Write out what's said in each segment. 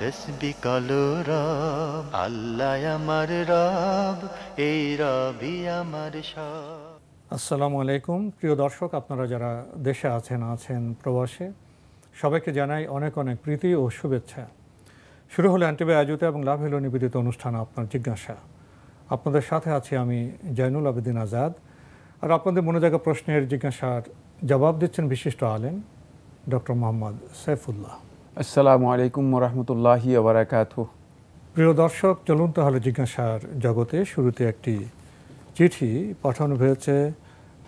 তসবি রব আল্লাহ আমার রব এই রবি আমার সব আসসালামু আলাইকুম প্রিয় দর্শক আপনারা যারা দেশে আছেন আছেন প্রবাসে সবাইকে জানাই অনেক অনেক প্রীতি ও শুভেচ্ছা শুরু হলো অ্যান্টিবে আয়োজিত এবং লাভ হলো নিবেদিত অনুষ্ঠান আপনার জিজ্ঞাসা আপনাদের সাথে আছি আমি জয়নুল আবেদিন আজাদ আর আপনাদের মনে জায়গা প্রশ্নের জিজ্ঞাসার জবাব দিচ্ছেন বিশিষ্ট আলেম ডক্টর মোহাম্মদ সাইফুল্লাহ আসসালামু আলাইকুম রহমতুল্লাহি আবরাকাত প্রিয় দর্শক চলুন তাহলে জিজ্ঞাসার জগতে শুরুতে একটি চিঠি পাঠানো হয়েছে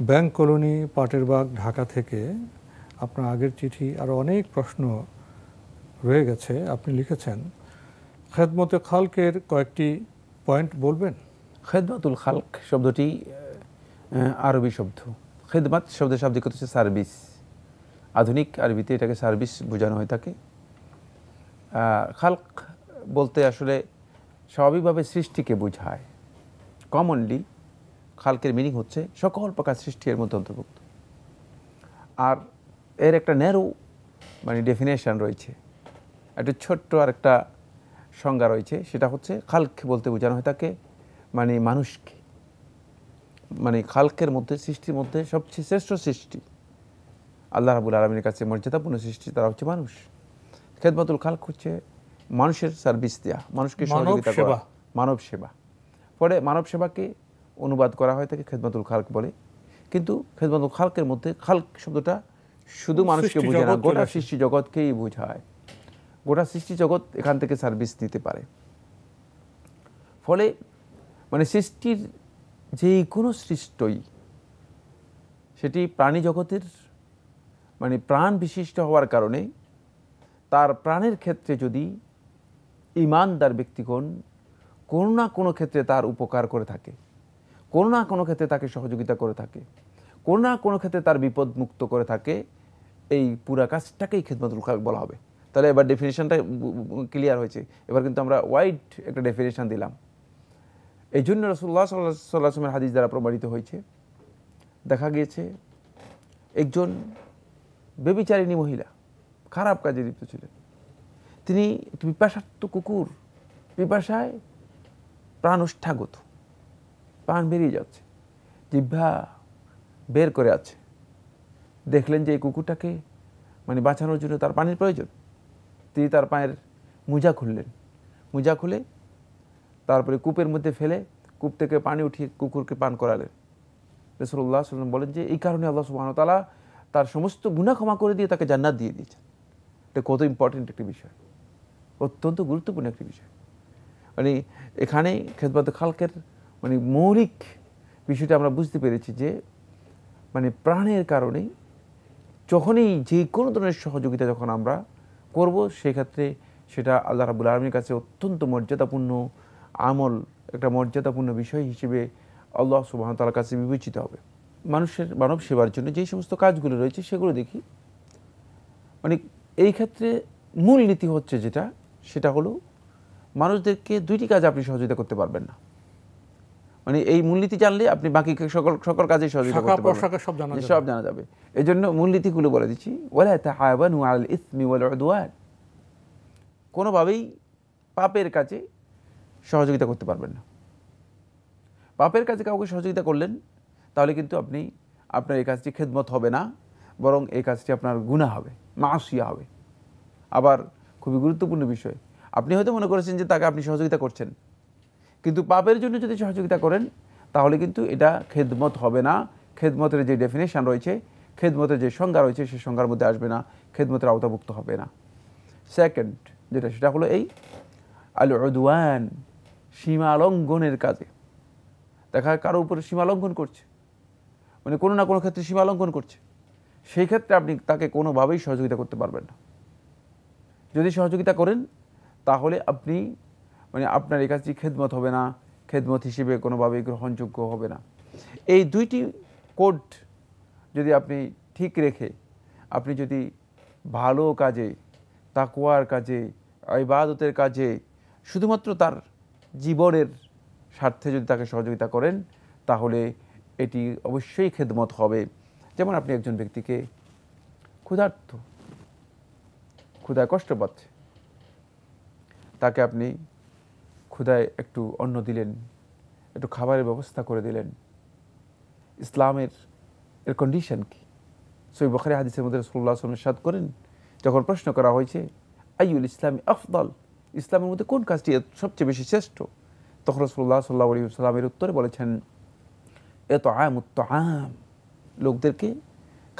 ব্যাংক কলোনি পাটেরবাগ ঢাকা থেকে আপনার আগের চিঠি আর অনেক প্রশ্ন রয়ে গেছে আপনি লিখেছেন খেদমত খালকের কয়েকটি পয়েন্ট বলবেন খেদমাতুল খালক শব্দটি আরবি শব্দ খেদমাত শব্দের শাব্দিক হচ্ছে সার্ভিস আধুনিক আরবিতে এটাকে সার্ভিস বোঝানো হয়ে থাকে খালক বলতে আসলে স্বাভাবিকভাবে সৃষ্টিকে বোঝায় কমনলি খালকের মিনিং হচ্ছে সকল প্রকার সৃষ্টি এর মধ্যে অন্তর্ভুক্ত আর এর একটা ন্যারো মানে ডেফিনেশান রয়েছে একটা ছোট্ট আর একটা সংজ্ঞা রয়েছে সেটা হচ্ছে খালক বলতে বোঝানো হয় তাকে মানে মানুষকে মানে খালকের মধ্যে সৃষ্টির মধ্যে সবচেয়ে শ্রেষ্ঠ সৃষ্টি আল্লাহ রাবুল আলমীর কাছে মর্যাদাপূর্ণ সৃষ্টি তারা হচ্ছে মানুষ খেদমাতুল খালক হচ্ছে মানুষের সার্ভিস দেওয়া মানুষকে সহযোগিতা করা মানব সেবা পরে মানব সেবাকে অনুবাদ করা হয় তাকে খেদমাতুল খালক বলে কিন্তু খেদমতুল খালকের মধ্যে খালক শব্দটা শুধু মানুষকে বোঝে না গোটা সৃষ্টি জগৎকেই বোঝায় গোটা সৃষ্টি জগৎ এখান থেকে সার্ভিস দিতে পারে ফলে মানে সৃষ্টির যে কোনো সৃষ্টই সেটি প্রাণী জগতের মানে প্রাণ বিশিষ্ট হওয়ার কারণে তার প্রাণের ক্ষেত্রে যদি ইমানদার ব্যক্তিগণ কোনো না কোনো ক্ষেত্রে তার উপকার করে থাকে কোনো না কোনো ক্ষেত্রে তাকে সহযোগিতা করে থাকে কোনো না কোনো ক্ষেত্রে তার বিপদ মুক্ত করে থাকে এই পুরা কাজটাকেই খেদমতুল খালাক বলা হবে তাহলে এবার ডেফিনেশনটা ক্লিয়ার হয়েছে এবার কিন্তু আমরা ওয়াইড একটা ডেফিনেশন দিলাম এই জন্য রসুল্লাহ সাল্লাহ সাল্লাহমের হাদিস দ্বারা প্রমাণিত হয়েছে দেখা গিয়েছে একজন বেবিচারিণী মহিলা খারাপ কাজে লিপ্ত ছিলেন তিনি পিপাসার্থ কুকুর পিপাসায় প্রাণষ্ঠাগত প্রাণ বেরিয়ে যাচ্ছে জিভা বের করে আছে দেখলেন যে এই কুকুরটাকে মানে বাঁচানোর জন্য তার পানির প্রয়োজন তিনি তার পায়ের মোজা খুললেন মোজা খুলে তারপরে কূপের মধ্যে ফেলে কূপ থেকে পানি উঠিয়ে কুকুরকে পান করালেন রসুল্লাহ সাল্লাম বলেন যে এই কারণে আল্লাহ সুবাহতালা তার সমস্ত গুণা ক্ষমা করে দিয়ে তাকে জান্নাত দিয়ে দিয়েছেন এটা কত ইম্পর্টেন্ট একটি বিষয় অত্যন্ত গুরুত্বপূর্ণ একটি বিষয় মানে এখানে খেদবাদ খালকের মানে মৌলিক বিষয়টা আমরা বুঝতে পেরেছি যে মানে প্রাণের কারণে যখনই যে কোনো ধরনের সহযোগিতা যখন আমরা করব সেক্ষেত্রে সেটা আল্লাহ রাবুল আলমীর কাছে অত্যন্ত মর্যাদাপূর্ণ আমল একটা মর্যাদাপূর্ণ বিষয় হিসেবে আল্লাহ তালার কাছে বিবেচিত হবে মানুষের মানব সেবার জন্য যে সমস্ত কাজগুলো রয়েছে সেগুলো দেখি মানে এই ক্ষেত্রে মূল নীতি হচ্ছে যেটা সেটা হলো মানুষদেরকে দুইটি কাজ আপনি সহযোগিতা করতে পারবেন না মানে এই মূলনীতি জানলে আপনি বাকি সকল সকল কাজে সহযোগিতা করতে পারবেন সব জানা যাবে এই জন্য মূলনীতিগুলো বলে দিচ্ছি ওয়ালা তাআবানু আল ইসমি ওয়াল উদওয়ান কোনোভাবেই পাপের কাজে সহযোগিতা করতে পারবেন না পাপের কাজে কাউকে সহযোগিতা করলেন তাহলে কিন্তু আপনি আপনার এই কাজটি খেদমত হবে না বরং এই কাজটি আপনার গুণা হবে মাসিয়া হবে আবার খুবই গুরুত্বপূর্ণ বিষয় আপনি হয়তো মনে করেছেন যে তাকে আপনি সহযোগিতা করছেন কিন্তু পাপের জন্য যদি সহযোগিতা করেন তাহলে কিন্তু এটা খেদমত হবে না খেদমতের যে ডেফিনেশান রয়েছে খেদমতের যে সংজ্ঞা রয়েছে সেই সংজ্ঞার মধ্যে আসবে না খেদমতের আওতাভুক্ত হবে না সেকেন্ড যেটা সেটা হলো এই আলু অদওয়ান সীমালঙ্ঘনের কাজে দেখা কারো উপরে সীমালঙ্ঘন করছে মানে কোনো না কোনো ক্ষেত্রে সীমালঙ্ঘন করছে সেই ক্ষেত্রে আপনি তাকে কোনোভাবেই সহযোগিতা করতে পারবেন না যদি সহযোগিতা করেন তাহলে আপনি মানে আপনার এই কাজটি খেদমত হবে না খেদমত হিসেবে কোনোভাবেই গ্রহণযোগ্য হবে না এই দুইটি কোড যদি আপনি ঠিক রেখে আপনি যদি ভালো কাজে তাকুয়ার কাজে ইবাদতের কাজে শুধুমাত্র তার জীবনের স্বার্থে যদি তাকে সহযোগিতা করেন তাহলে এটি অবশ্যই খেদমত হবে যেমন আপনি একজন ব্যক্তিকে ক্ষুধার্থ ক্ষুধায় কষ্ট পাচ্ছে তাকে আপনি ক্ষুধায় একটু অন্ন দিলেন একটু খাবারের ব্যবস্থা করে দিলেন ইসলামের এর কন্ডিশন কি সই বখারি হাদিসের মধ্যে রসুল্লাহ আসলামের সাদ করেন যখন প্রশ্ন করা হয়েছে আইউল ইসলামী আফদল ইসলামের মধ্যে কোন কাজটি সবচেয়ে বেশি শ্রেষ্ঠ তখন রসুল্লাহ সাল্লাহ সাল্লামের উত্তরে বলেছেন এ তো আম উত্ত আম লোকদেরকে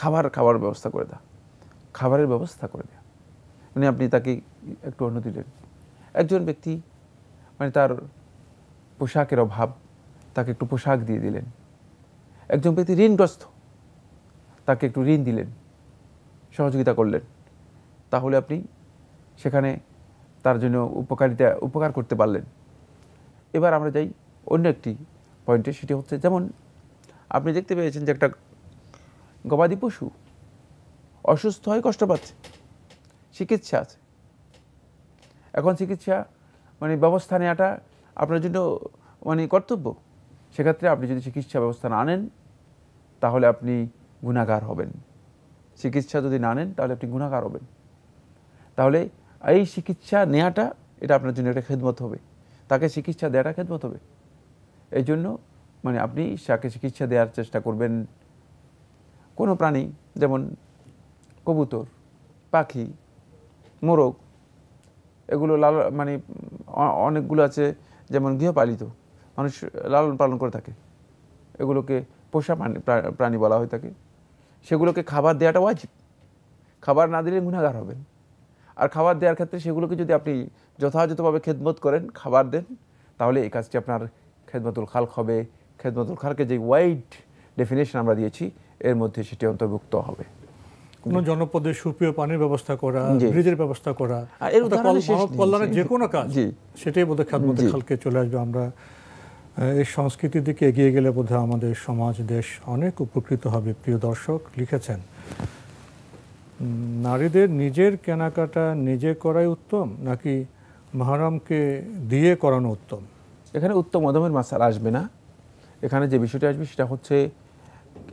খাবার খাবার ব্যবস্থা করে দেওয়া খাবারের ব্যবস্থা করে দেওয়া মানে আপনি তাকে একটু অন্য দিলেন একজন ব্যক্তি মানে তার পোশাকের অভাব তাকে একটু পোশাক দিয়ে দিলেন একজন ব্যক্তি ঋণগ্রস্ত তাকে একটু ঋণ দিলেন সহযোগিতা করলেন তাহলে আপনি সেখানে তার জন্য উপকারিতা উপকার করতে পারলেন এবার আমরা যাই অন্য একটি পয়েন্টে সেটি হচ্ছে যেমন আপনি দেখতে পেয়েছেন যে একটা গবাদি পশু অসুস্থ হয় কষ্ট পাচ্ছে চিকিৎসা আছে এখন চিকিৎসা মানে ব্যবস্থা নেওয়াটা আপনার জন্য মানে কর্তব্য সেক্ষেত্রে আপনি যদি চিকিৎসা ব্যবস্থা না আনেন তাহলে আপনি গুণাগার হবেন চিকিৎসা যদি না নেন তাহলে আপনি গুণাগার হবেন তাহলে এই চিকিৎসা নেওয়াটা এটা আপনার জন্য একটা খেদমত হবে তাকে চিকিৎসা দেওয়াটা খেদমত হবে এই জন্য মানে আপনি তাকে চিকিৎসা দেওয়ার চেষ্টা করবেন কোনো প্রাণী যেমন কবুতর পাখি মোরগ এগুলো লাল মানে অনেকগুলো আছে যেমন গৃহপালিত মানুষ লালন পালন করে থাকে এগুলোকে পোষা প্রাণী বলা হয়ে থাকে সেগুলোকে খাবার দেওয়াটা ওয়াজিব খাবার না দিলে গুণাগার হবেন আর খাবার দেওয়ার ক্ষেত্রে সেগুলোকে যদি আপনি যথাযথভাবে খেদমত করেন খাবার দেন তাহলে এই কাজটি আপনার খেদমতুল খালক হবে খেদমতুল খালকে যে ওয়াইড ডেফিনেশন আমরা দিয়েছি এর মধ্যে সেটি অন্তর্ভুক্ত হবে কোনো জনপদে সুপেয় পানির ব্যবস্থা করা ব্রিজের ব্যবস্থা করা এর কল্যাণের যে কোনো কাজ সেটাই বোধ হয় খালকে চলে আসবে আমরা এই সংস্কৃতির দিকে এগিয়ে গেলে বোধহয় আমাদের সমাজ দেশ অনেক উপকৃত হবে প্রিয় দর্শক লিখেছেন নারীদের নিজের কেনাকাটা নিজে করাই উত্তম নাকি মাহারামকে দিয়ে করানো উত্তম এখানে উত্তম অধমের মাসাল আসবে না এখানে যে বিষয়টি আসবে সেটা হচ্ছে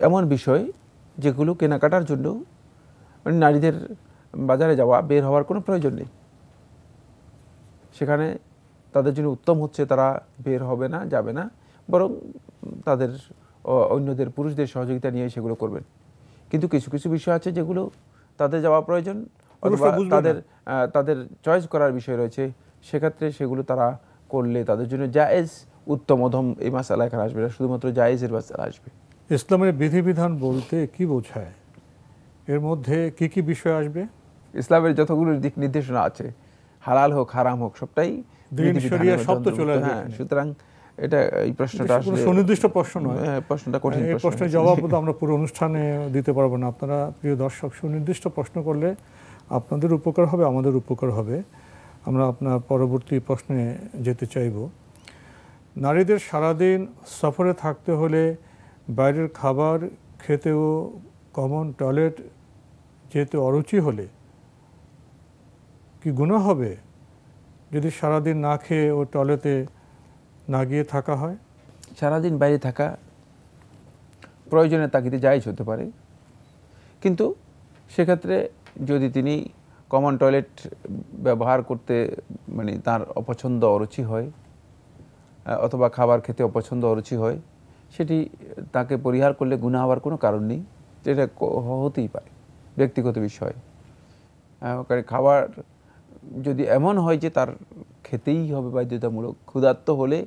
এমন বিষয় যেগুলো কেনাকাটার জন্য মানে নারীদের বাজারে যাওয়া বের হওয়ার কোনো প্রয়োজন নেই সেখানে তাদের জন্য উত্তম হচ্ছে তারা বের হবে না যাবে না বরং তাদের অন্যদের পুরুষদের সহযোগিতা নিয়ে সেগুলো করবেন কিন্তু কিছু কিছু বিষয় আছে যেগুলো তাদের যাওয়া প্রয়োজন অথবা তাদের তাদের চয়েস করার বিষয় রয়েছে সেক্ষেত্রে সেগুলো তারা করলে তাদের জন্য জায়েজ উত্তম অধম এই মাসালা এখানে আসবে না শুধুমাত্র জায়েজের মাসালা আসবে ইসলামের বিধিবিধান বলতে কি বোঝায় এর মধ্যে কি কি বিষয় আসবে ইসলামের যতগুলো দিক নির্দেশনা আছে হালাল হোক হারাম হোক সবটাই শব্দ চলে হ্যাঁ সুতরাং এটা এই প্রশ্নটা সুনির্দিষ্ট প্রশ্ন নয় হ্যাঁ, প্রশ্নটা কঠিন এই প্রশ্নের জবাব তো আমরা পুরো অনুষ্ঠানে দিতে পারবো না আপনারা প্রিয় দর্শক সুনির্দিষ্ট প্রশ্ন করলে আপনাদের উপকার হবে আমাদের উপকার হবে আমরা আপনার পরবর্তী প্রশ্নে যেতে চাইব নারীদের সারাদিন সফরে থাকতে হলে বাইরের খাবার খেতেও কমন টয়লেট যেতে অরুচি হলে কি গুণা হবে যদি সারাদিন না খেয়ে ও টয়লেটে না গিয়ে থাকা হয় সারাদিন বাইরে থাকা প্রয়োজনে তাকিতে যাইজ হতে পারে কিন্তু সেক্ষেত্রে যদি তিনি কমন টয়লেট ব্যবহার করতে মানে তার অপছন্দ অরুচি হয় অথবা খাবার খেতে অপছন্দ অরুচি হয় সেটি তাকে পরিহার করলে গুণা হওয়ার কোনো কারণ নেই যেটা হতেই পারে ব্যক্তিগত বিষয় খাবার যদি এমন হয় যে তার খেতেই হবে বাধ্যতামূলক ক্ষুধার্ত হলে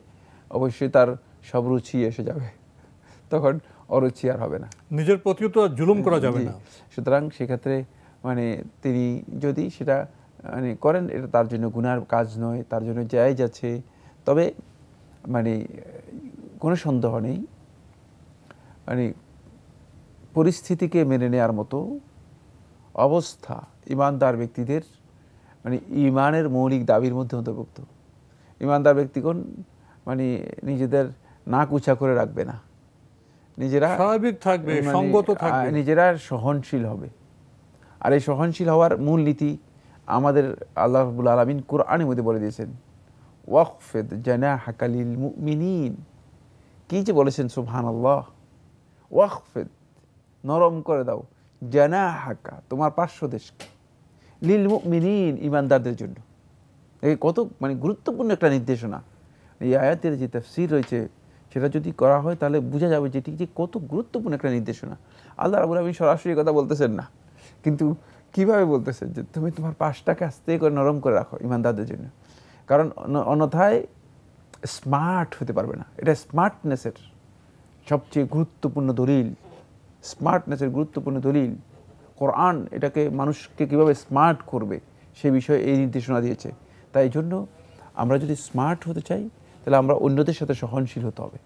অবশ্যই তার সব রুচি এসে যাবে তখন অরুচি আর হবে না নিজের প্রতিও তো জুলুম করা যাবে সুতরাং সেক্ষেত্রে মানে তিনি যদি সেটা মানে করেন এটা তার জন্য গুনার কাজ নয় তার জন্য যায় যাচ্ছে তবে মানে কোনো সন্দেহ নেই মানে পরিস্থিতিকে মেনে নেওয়ার মতো অবস্থা ইমানদার ব্যক্তিদের মানে ইমানের মৌলিক দাবির মধ্যে অন্তর্ভুক্ত ইমানদার ব্যক্তিগণ মানে নিজেদের না উঁচা করে রাখবে না নিজেরা স্বাভাবিক থাকবে মানে, সঙ্গত থাকবে নিজেরা সহনশীল হবে আর এই সহনশীল হওয়ার মূল নীতি আমাদের আল্লাহ রবুল আলমিন কোরআনের মধ্যে বলে দিয়েছেন ওয়াকফেদ জানা হাকালিল মিনীন কী যে বলেছেন সুফহান আল্লাহ ওয়াকফেদ নরম করে দাও জানা হাকা তোমার পার্শ্ব দেশকে লিল মিনীন ইমানদারদের জন্য এই কত মানে গুরুত্বপূর্ণ একটা নির্দেশনা এই আয়াতের যে তফসির রয়েছে সেটা যদি করা হয় তাহলে বোঝা যাবে যেটি যে কত গুরুত্বপূর্ণ একটা নির্দেশনা আল্লাহ রাবুল আমি সরাসরি কথা বলতেছেন না কিন্তু কিভাবে বলতেছেন যে তুমি তোমার পাশটাকে আস্তে করে নরম করে রাখো ইমানদারদের জন্য কারণ অন্যথায় স্মার্ট হতে পারবে না এটা স্মার্টনেসের সবচেয়ে গুরুত্বপূর্ণ দলিল স্মার্টনেসের গুরুত্বপূর্ণ দলিল কোরআন এটাকে মানুষকে কীভাবে স্মার্ট করবে সে বিষয়ে এই নির্দেশনা দিয়েছে তাই জন্য আমরা যদি স্মার্ট হতে চাই তাহলে আমরা অন্যদের সাথে সহনশীল হতে হবে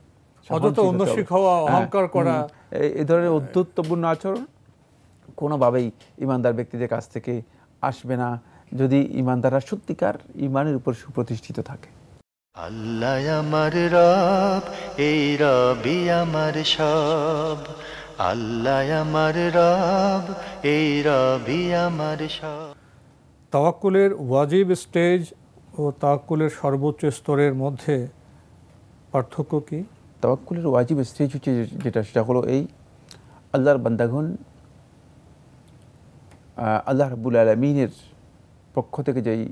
হ্যাঁ, অহংকার এই ধরনের অধ্যত্বপূর্ণ আচরণ কোনোভাবেই ইমানদার ব্যক্তিদের কাছ থেকে আসবে না যদি ইমানদাররা সত্যিকার ইমানের উপর সুপ্রতিষ্ঠিত থাকে আল্লাহ আমার রব এই রবি আমার সব আল্লাহ আমার রব এই রবি আমার সব তাওয়াক্কুলের ওয়াজিব স্টেজ ও তাওয়াক্কুলের সর্বোচ্চ স্তরের মধ্যে পার্থক্য কি তাওয়াক্কুলের ওয়াজিব স্টেজ হচ্ছে যেটা সেটা হলো এই আল্লাহর বান্দাগণ আল্লাহ রবুল আলমিনের পক্ষ থেকে যেই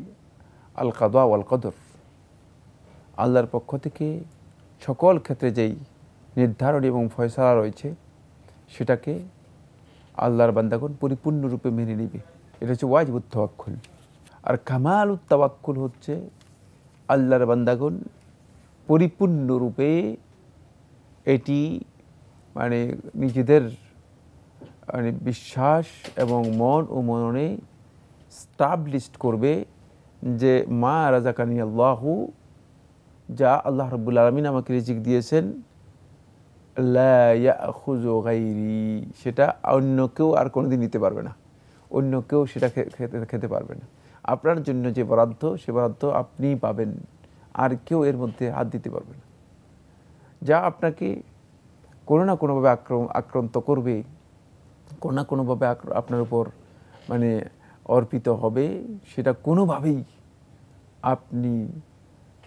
আল কাদা ওয়াল কদর আল্লাহর পক্ষ থেকে সকল ক্ষেত্রে যেই নির্ধারণ এবং ফয়সলা রয়েছে সেটাকে আল্লাহর বান্দাগণ পরিপূর্ণরূপে মেনে নেবে এটা হচ্ছে ওয়াজ উত্তাবাক্ষুল আর কামাল উত্তাবাক্ষুল হচ্ছে আল্লাহর বান্দাগণ পরিপূর্ণরূপে এটি মানে নিজেদের মানে বিশ্বাস এবং মন ও মননে স্টাবলিশ করবে যে মা রাজাকানি আল্লাহু যা আল্লাহ রব্বুল আলমিন আমাকে রিজিক দিয়েছেন লাইরি সেটা অন্য কেউ আর কোনোদিন নিতে পারবে না অন্য কেউ সেটা খেতে খেতে পারবে না আপনার জন্য যে বরাদ্দ সে বরাদ্দ আপনিই পাবেন আর কেউ এর মধ্যে হাত দিতে পারবে না যা আপনাকে কোনো না কোনোভাবে আক্রম আক্রান্ত করবে কোনো না কোনোভাবে আপনার উপর মানে অর্পিত হবে সেটা কোনোভাবেই আপনি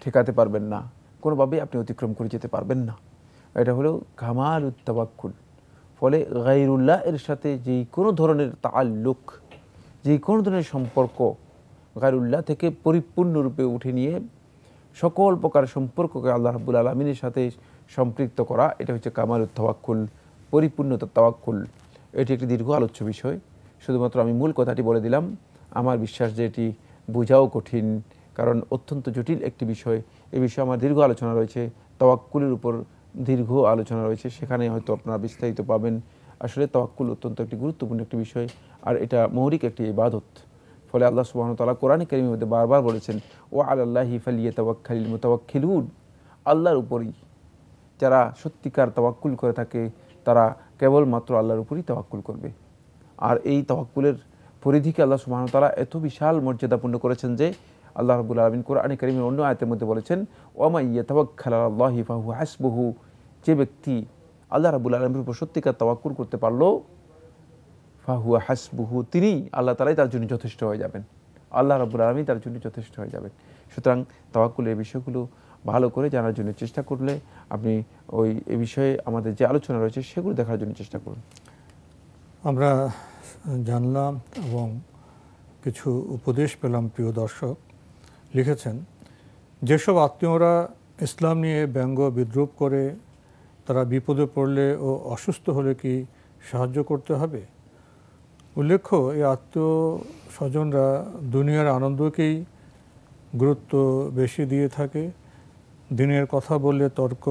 ঠেকাতে পারবেন না কোনোভাবেই আপনি অতিক্রম করে যেতে পারবেন না এটা হলো ঘামাল উত্তাবাক্ষুল ফলে গাইরুল্লাহ এর সাথে যেই কোনো ধরনের তাল্লুক যেই কোনো ধরনের সম্পর্ক গাইরুল্লাহ থেকে পরিপূর্ণরূপে উঠে নিয়ে সকল প্রকার সম্পর্ককে আল্লাহ রাবুল আলমিনের সাথে সম্পৃক্ত করা এটা হচ্ছে কামাল উত্তাবাক্ষুল পরিপূর্ণতা তাওয়াক্কুল এটি একটি দীর্ঘ আলোচ্য বিষয় শুধুমাত্র আমি মূল কথাটি বলে দিলাম আমার বিশ্বাস যে এটি বোঝাও কঠিন কারণ অত্যন্ত জটিল একটি বিষয় এ বিষয়ে আমার দীর্ঘ আলোচনা রয়েছে তওয়াক্কুলের উপর দীর্ঘ আলোচনা রয়েছে সেখানে হয়তো আপনারা বিস্তারিত পাবেন আসলে তওয়াক্কুল অত্যন্ত একটি গুরুত্বপূর্ণ একটি বিষয় আর এটা মৌরিক একটি ইবাদত ফলে আল্লাহ তালা কোরআনে কেরিমের মধ্যে বারবার বলেছেন ও আল্লাহ ইয়ে তওয়াক্খালিল মোতাওয়াক্ষিলুন আল্লাহর উপরই যারা সত্যিকার তওয়াক্কুল করে থাকে তারা কেবলমাত্র আল্লাহর উপরই তওয়াক্কুল করবে আর এই তওয়াক্কুলের পরিধিকে আল্লাহ তালা এত বিশাল মর্যাদাপূর্ণ করেছেন যে আল্লাহ রবুল আলমিন কোরআনে করিমের অন্য আয়তের মধ্যে বলেছেন ওমা ইয়াতাবাক্ষাল আল্লাহি ফাহু হাসবহু যে ব্যক্তি আল্লাহ রাবুল আলমের উপর সত্যিকার তবাক্কুর করতে পারলো ফাহুয়া হাসবহু তিনি আল্লাহ তালাই তার জন্য যথেষ্ট হয়ে যাবেন আল্লাহ রাবুল আলমী তার জন্য যথেষ্ট হয়ে যাবেন সুতরাং এই বিষয়গুলো ভালো করে জানার জন্য চেষ্টা করলে আপনি ওই এ বিষয়ে আমাদের যে আলোচনা রয়েছে সেগুলো দেখার জন্য চেষ্টা করুন আমরা জানলাম এবং কিছু উপদেশ পেলাম প্রিয় দর্শক লিখেছেন যেসব আত্মীয়রা ইসলাম নিয়ে ব্যঙ্গ বিদ্রুপ করে তারা বিপদে পড়লে ও অসুস্থ হলে কি সাহায্য করতে হবে উল্লেখ্য এই আত্মীয় স্বজনরা দুনিয়ার আনন্দকেই গুরুত্ব বেশি দিয়ে থাকে দিনের কথা বললে তর্ক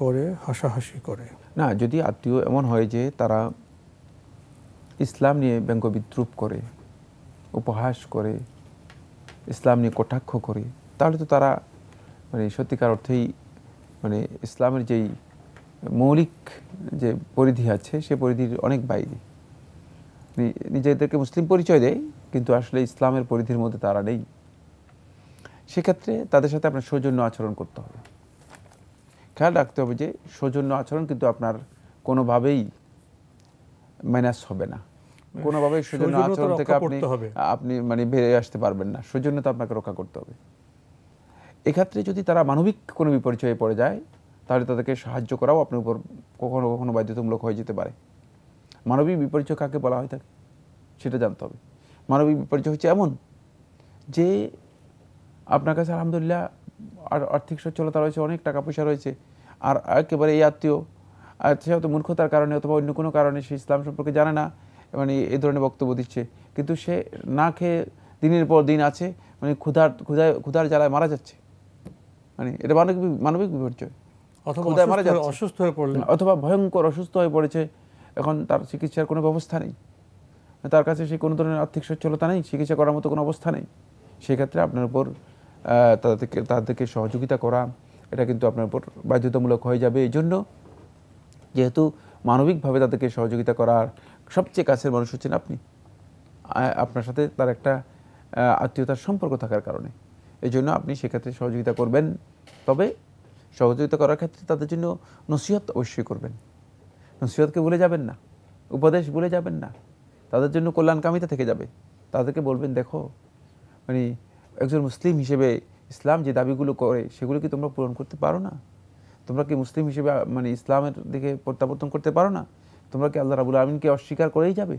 করে হাসাহাসি করে না যদি আত্মীয় এমন হয় যে তারা ইসলাম নিয়ে ব্যঙ্গ বিদ্রুপ করে উপহাস করে ইসলাম নিয়ে কটাক্ষ করে তাহলে তো তারা মানে সত্যিকার অর্থেই মানে ইসলামের যেই মৌলিক যে পরিধি আছে সে পরিধির অনেক বাইরে নিজেদেরকে মুসলিম পরিচয় দেয় কিন্তু আসলে ইসলামের পরিধির মধ্যে তারা নেই সেক্ষেত্রে তাদের সাথে আপনার সৌজন্য আচরণ করতে হবে খেয়াল রাখতে হবে যে সৌজন্য আচরণ কিন্তু আপনার কোনোভাবেই মাইনাস হবে না কোনোভাবে সৌজন্য আচরণ থেকে আপনি আপনি মানে বেরিয়ে আসতে পারবেন না তো আপনাকে রক্ষা করতে হবে এক্ষেত্রে যদি তারা মানবিক কোনো বিপর্যয়ে পড়ে যায় তাহলে তাদেরকে সাহায্য করাও আপনার উপর কখনো কখনো বাধ্যতামূলক হয়ে যেতে পারে মানবিক বিপর্যয় কাকে বলা হয় থাকে সেটা জানতে হবে মানবিক বিপর্যয় হচ্ছে এমন যে আপনার কাছে আলহামদুলিল্লাহ আর আর্থিক সচ্ছলতা রয়েছে অনেক টাকা পয়সা রয়েছে আর একেবারে এই আত্মীয় সে হয়তো মূর্খতার কারণে অথবা অন্য কোনো কারণে সে ইসলাম সম্পর্কে জানে না মানে এই ধরনের বক্তব্য দিচ্ছে কিন্তু সে না খেয়ে দিনের পর দিন আছে মানে ক্ষুধার ক্ষুধায় ক্ষুধার জ্বালায় মারা যাচ্ছে মানে এটা মানবিক মানবিক বিপর্যয় ক্ষুধায় মারা যাচ্ছে অসুস্থ হয়ে পড়লে অথবা ভয়ঙ্কর অসুস্থ হয়ে পড়েছে এখন তার চিকিৎসার কোনো ব্যবস্থা নেই তার কাছে সে কোনো ধরনের আর্থিক সচ্ছলতা নেই চিকিৎসা করার মতো কোনো অবস্থা নেই সেক্ষেত্রে আপনার উপর তাদেরকে তাদেরকে সহযোগিতা করা এটা কিন্তু আপনার উপর বাধ্যতামূলক হয়ে যাবে এই জন্য যেহেতু মানবিকভাবে তাদেরকে সহযোগিতা করার সবচেয়ে কাছের মানুষ হচ্ছেন আপনি আপনার সাথে তার একটা আত্মীয়তার সম্পর্ক থাকার কারণে এই জন্য আপনি সেক্ষেত্রে সহযোগিতা করবেন তবে সহযোগিতা করার ক্ষেত্রে তাদের জন্য নসিহত অবশ্যই করবেন নসিহতকে ভুলে যাবেন না উপদেশ ভুলে যাবেন না তাদের জন্য কল্যাণকামিতা থেকে যাবে তাদেরকে বলবেন দেখো মানে একজন মুসলিম হিসেবে ইসলাম যে দাবিগুলো করে সেগুলো কি তোমরা পূরণ করতে পারো না তোমরা কি মুসলিম হিসেবে মানে ইসলামের দিকে প্রত্যাবর্তন করতে পারো না তোমরা কি আল্লাহ রাবুল আলমিনকে অস্বীকার করেই যাবে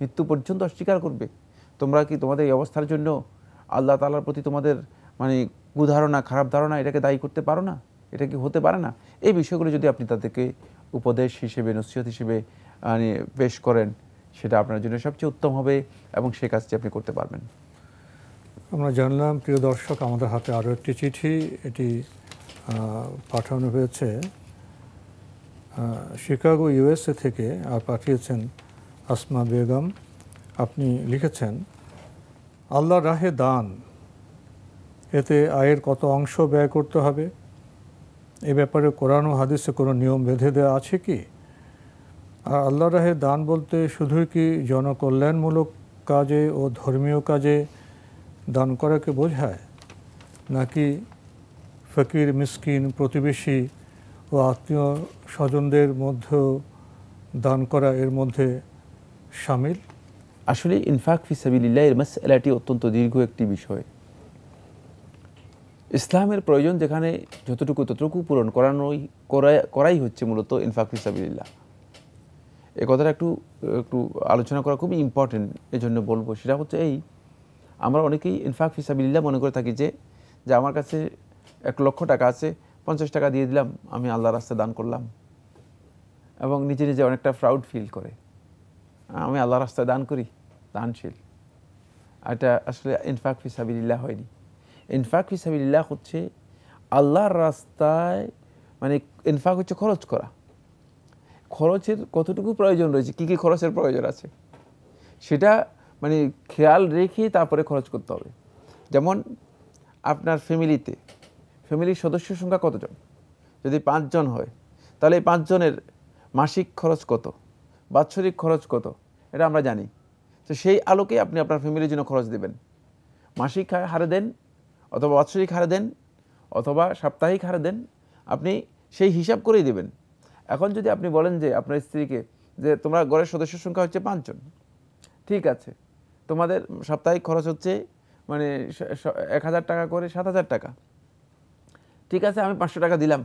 মৃত্যু পর্যন্ত অস্বীকার করবে তোমরা কি তোমাদের এই অবস্থার জন্য আল্লাহ তালার প্রতি তোমাদের মানে কুধারণা খারাপ ধারণা এটাকে দায়ী করতে পারো না এটা কি হতে পারে না এই বিষয়গুলো যদি আপনি তাদেরকে উপদেশ হিসেবে নসিহত হিসেবে মানে পেশ করেন সেটা আপনার জন্য সবচেয়ে উত্তম হবে এবং সে কাজটি আপনি করতে পারবেন আমরা জানলাম প্রিয় দর্শক আমাদের হাতে আরও একটি চিঠি এটি পাঠানো হয়েছে শিকাগো ইউএসএ থেকে পাঠিয়েছেন আসমা বেগম আপনি লিখেছেন আল্লাহ রাহে দান এতে আয়ের কত অংশ ব্যয় করতে হবে এ ব্যাপারে কোরআন ও হাদিসে কোনো নিয়ম বেঁধে দেওয়া আছে কি আর আল্লাহ রাহে দান বলতে শুধুই কি জনকল্যাণমূলক কাজে ও ধর্মীয় কাজে দান করাকে বোঝায় নাকি ফকির মিসকিন প্রতিবেশী ও আত্মীয় স্বজনদের মধ্যেও দান করা এর মধ্যে সামিল আসলে ইনফাক ফিসাবিল্লা এর মাসালাটি অত্যন্ত দীর্ঘ একটি বিষয় ইসলামের প্রয়োজন যেখানে যতটুকু ততটুকু পূরণ করানোই করাই হচ্ছে মূলত ইনফাক ফিসাবিল্লা এ কথাটা একটু একটু আলোচনা করা খুবই ইম্পর্টেন্ট এজন্য বলবো সেটা হচ্ছে এই আমরা অনেকেই ইনফাক ফিসাবিল্লা মনে করে থাকি যে যে আমার কাছে এক লক্ষ টাকা আছে পঞ্চাশ টাকা দিয়ে দিলাম আমি আল্লাহর রাস্তায় দান করলাম এবং নিজে নিজে অনেকটা প্রাউড ফিল করে আমি আল্লাহ রাস্তায় দান করি দানশীল এটা আসলে ইনফাক ফিসাবিল্লাহ হয়নি ইনফাক ফিসাবিল্লাহ হচ্ছে আল্লাহর রাস্তায় মানে ইনফাক হচ্ছে খরচ করা খরচের কতটুকু প্রয়োজন রয়েছে কী কী খরচের প্রয়োজন আছে সেটা মানে খেয়াল রেখে তারপরে খরচ করতে হবে যেমন আপনার ফ্যামিলিতে ফ্যামিলির সদস্য সংখ্যা কতজন যদি পাঁচজন হয় তাহলে এই পাঁচজনের মাসিক খরচ কত বাৎসরিক খরচ কত এটা আমরা জানি তো সেই আলোকে আপনি আপনার ফ্যামিলির জন্য খরচ দেবেন মাসিক হারে দেন অথবা বাৎসরিক হারে দেন অথবা সাপ্তাহিক হারে দেন আপনি সেই হিসাব করেই দেবেন এখন যদি আপনি বলেন যে আপনার স্ত্রীকে যে তোমরা ঘরের সদস্য সংখ্যা হচ্ছে পাঁচজন ঠিক আছে তোমাদের সাপ্তাহিক খরচ হচ্ছে মানে এক হাজার টাকা করে সাত হাজার টাকা ঠিক আছে আমি পাঁচশো টাকা দিলাম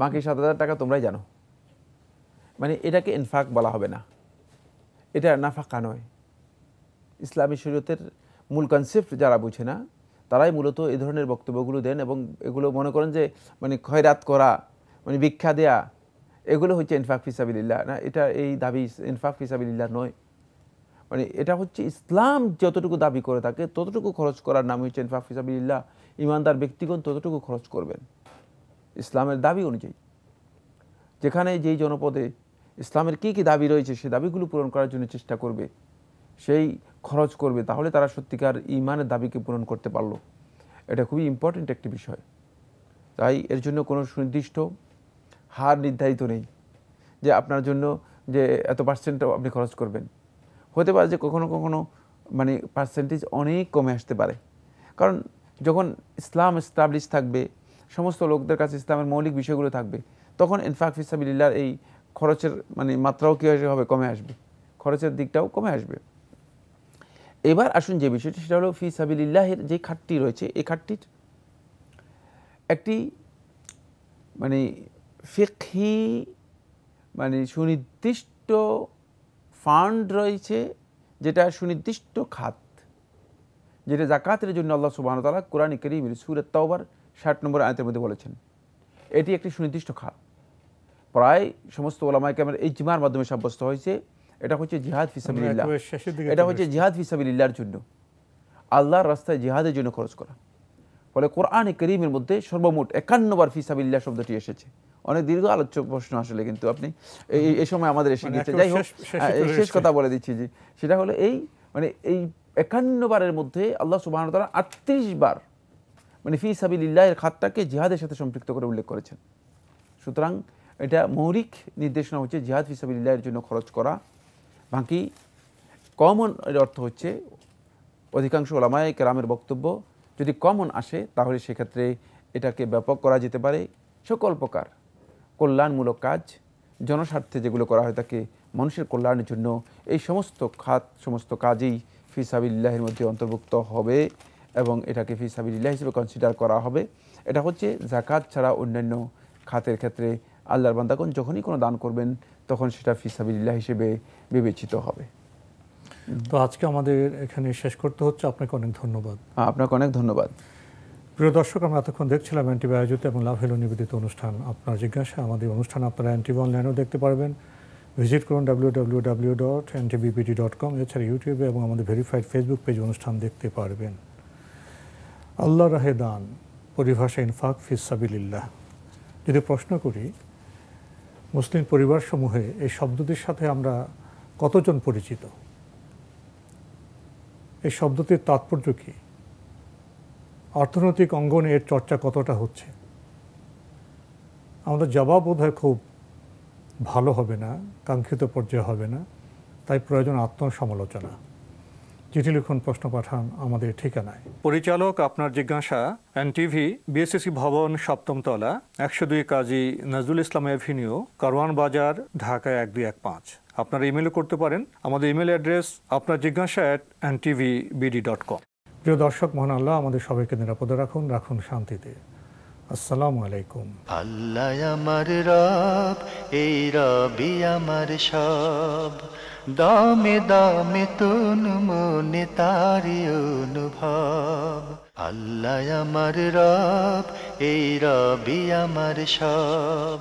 বাকি সাত হাজার টাকা তোমরাই জানো মানে এটাকে ইনফাক বলা হবে না এটা নাফাকা নয় ইসলামী শরীয়তের মূল কনসেপ্ট যারা বুঝে না তারাই মূলত এই ধরনের বক্তব্যগুলো দেন এবং এগুলো মনে করেন যে মানে খয়রাত করা মানে ভিক্ষা দেয়া এগুলো হচ্ছে ইনফাক ফিসাবিল্লাহ না এটা এই দাবি ইনফাক ফিসাবিল্লাহ নয় মানে এটা হচ্ছে ইসলাম যতটুকু দাবি করে থাকে ততটুকু খরচ করার নাম হচ্ছে ইনফাক ফিসাবিল্লাহ ইমানদার ব্যক্তিগণ ততটুকু খরচ করবেন ইসলামের দাবি অনুযায়ী যেখানে যেই জনপদে ইসলামের কী কী দাবি রয়েছে সে দাবিগুলো পূরণ করার জন্য চেষ্টা করবে সেই খরচ করবে তাহলে তারা সত্যিকার ইমানের দাবিকে পূরণ করতে পারলো এটা খুবই ইম্পর্টেন্ট একটি বিষয় তাই এর জন্য কোনো সুনির্দিষ্ট হার নির্ধারিত নেই যে আপনার জন্য যে এত পার্সেন্ট আপনি খরচ করবেন হতে পারে যে কখনো কখনো মানে পার্সেন্টেজ অনেক কমে আসতে পারে কারণ যখন ইসলাম এস্টাবলিশ থাকবে সমস্ত লোকদের কাছে ইসলামের মৌলিক বিষয়গুলো থাকবে তখন ইনফাক ফিসাবিল্লার এই খরচের মানে মাত্রাও কী হবে কমে আসবে খরচের দিকটাও কমে আসবে এবার আসুন যে বিষয়টি সেটা হলো ফি সাবিল্লাহের যে খাটটি রয়েছে এই খাটটির একটি মানে ফিকহি মানে সুনির্দিষ্ট ফান্ড রয়েছে যেটা সুনির্দিষ্ট খাত যেটা জাকাতের জন্য আল্লাহ সুবাহন তালা কোরআন করিমের সুরের তাওবার ষাট নম্বর আয়তের মধ্যে বলেছেন এটি একটি সুনির্দিষ্ট খাত প্রায় সমস্ত ওলামায় ক্যামের এই জিমার মাধ্যমে সাব্যস্ত হয়েছে এটা হচ্ছে জিহাদ ফিসাবিল্লাহ এটা হচ্ছে জিহাদ ফিসাবিল্লাহর জন্য আল্লাহর রাস্তায় জিহাদের জন্য খরচ করা ফলে কোরআন করিমের মধ্যে সর্বমোট একান্নবার ফিসাবিল্লাহ শব্দটি এসেছে অনেক দীর্ঘ আলোচ্য প্রশ্ন আসলে কিন্তু আপনি এই সময় আমাদের এসে মানে গেছে যাই হোক শেষ কথা বলে দিচ্ছি যে সেটা হলো এই মানে এই একান্ন বারের মধ্যে আল্লাহ তালা আটত্রিশ বার মানে ফি সাবিল্লাহের খাতটাকে জিহাদের সাথে সম্পৃক্ত করে উল্লেখ করেছেন সুতরাং এটা মৌরিক নির্দেশনা হচ্ছে জিহাদ ফি সাবিল্লাহের জন্য খরচ করা বাকি কমন এর অর্থ হচ্ছে অধিকাংশ ওলামায় কেরামের বক্তব্য যদি কমন আসে তাহলে সেক্ষেত্রে এটাকে ব্যাপক করা যেতে পারে সকল প্রকার কল্যাণমূলক কাজ জনস্বার্থে যেগুলো করা হয় তাকে মানুষের কল্যাণের জন্য এই সমস্ত খাত সমস্ত কাজেই ফিসাবিল্লাহের মধ্যে অন্তর্ভুক্ত হবে এবং এটাকে ফিসাবিল্লাহ হিসেবে কনসিডার করা হবে এটা হচ্ছে জাকাত ছাড়া অন্যান্য খাতের ক্ষেত্রে আল্লাহর বান্দাগণ যখনই কোনো দান করবেন তখন সেটা ফিসাবিল্লাহ হিসেবে বিবেচিত হবে তো আজকে আমাদের এখানে শেষ করতে হচ্ছে আপনাকে অনেক ধন্যবাদ হ্যাঁ, আপনাকে অনেক ধন্যবাদ প্রিয় দর্শক আমরা এতক্ষণ দেখছিলাম অ্যান্টিবায়োজিত এবং লাভ হেলো নিবেদিত অনুষ্ঠান আপনার জিজ্ঞাসা আমাদের অনুষ্ঠান আপনারা অ্যান্টিবন লাইনও দেখতে পারবেন ভিজিট করুন W W W dot NTBPT dot com এছাড়া ইউটিউবে এবং আমাদের ভেরিফাইড ফেসবুক পেজ অনুষ্ঠান দেখতে পারবেন আল্লাহ রাহেদান পরিভাষা ইনফাক ফিসাবিল্লাহ যদি প্রশ্ন করি মুসলিম পরিবারসমূহে এই শব্দটির সাথে আমরা কতজন পরিচিত এই শব্দটির তাৎপর্য কি অর্থনৈতিক অঙ্গনে এর চর্চা কতটা হচ্ছে আমাদের জবাব বোধ খুব ভালো হবে না কাঙ্ক্ষিত পর্যায়ে হবে না তাই প্রয়োজন আত্মসমালোচনা চিঠি লিখুন প্রশ্ন পাঠান আমাদের ঠিকানায় পরিচালক আপনার জিজ্ঞাসা এন টিভি বিএসসিসি ভবন সপ্তমতলা একশো দুই কাজী নজরুল ইসলাম এভিনিউ কারওয়ান বাজার ঢাকা এক দুই এক পাঁচ আপনারা ইমেলও করতে পারেন আমাদের ইমেল অ্যাড্রেস আপনার জিজ্ঞাসা at N TV BD dot com প্রিয় দর্শক মহান আল্লাহ আমাদের সবাইকে নিরাপদে রাখুন রাখুন শান্তিতে আসসালামু আলাইকুম আল্লাহ আমার রব এই রবি আমার সব দামে দামে তুন মনে তারি অনুভব আল্লাহ আমার রব এই রবি আমার সব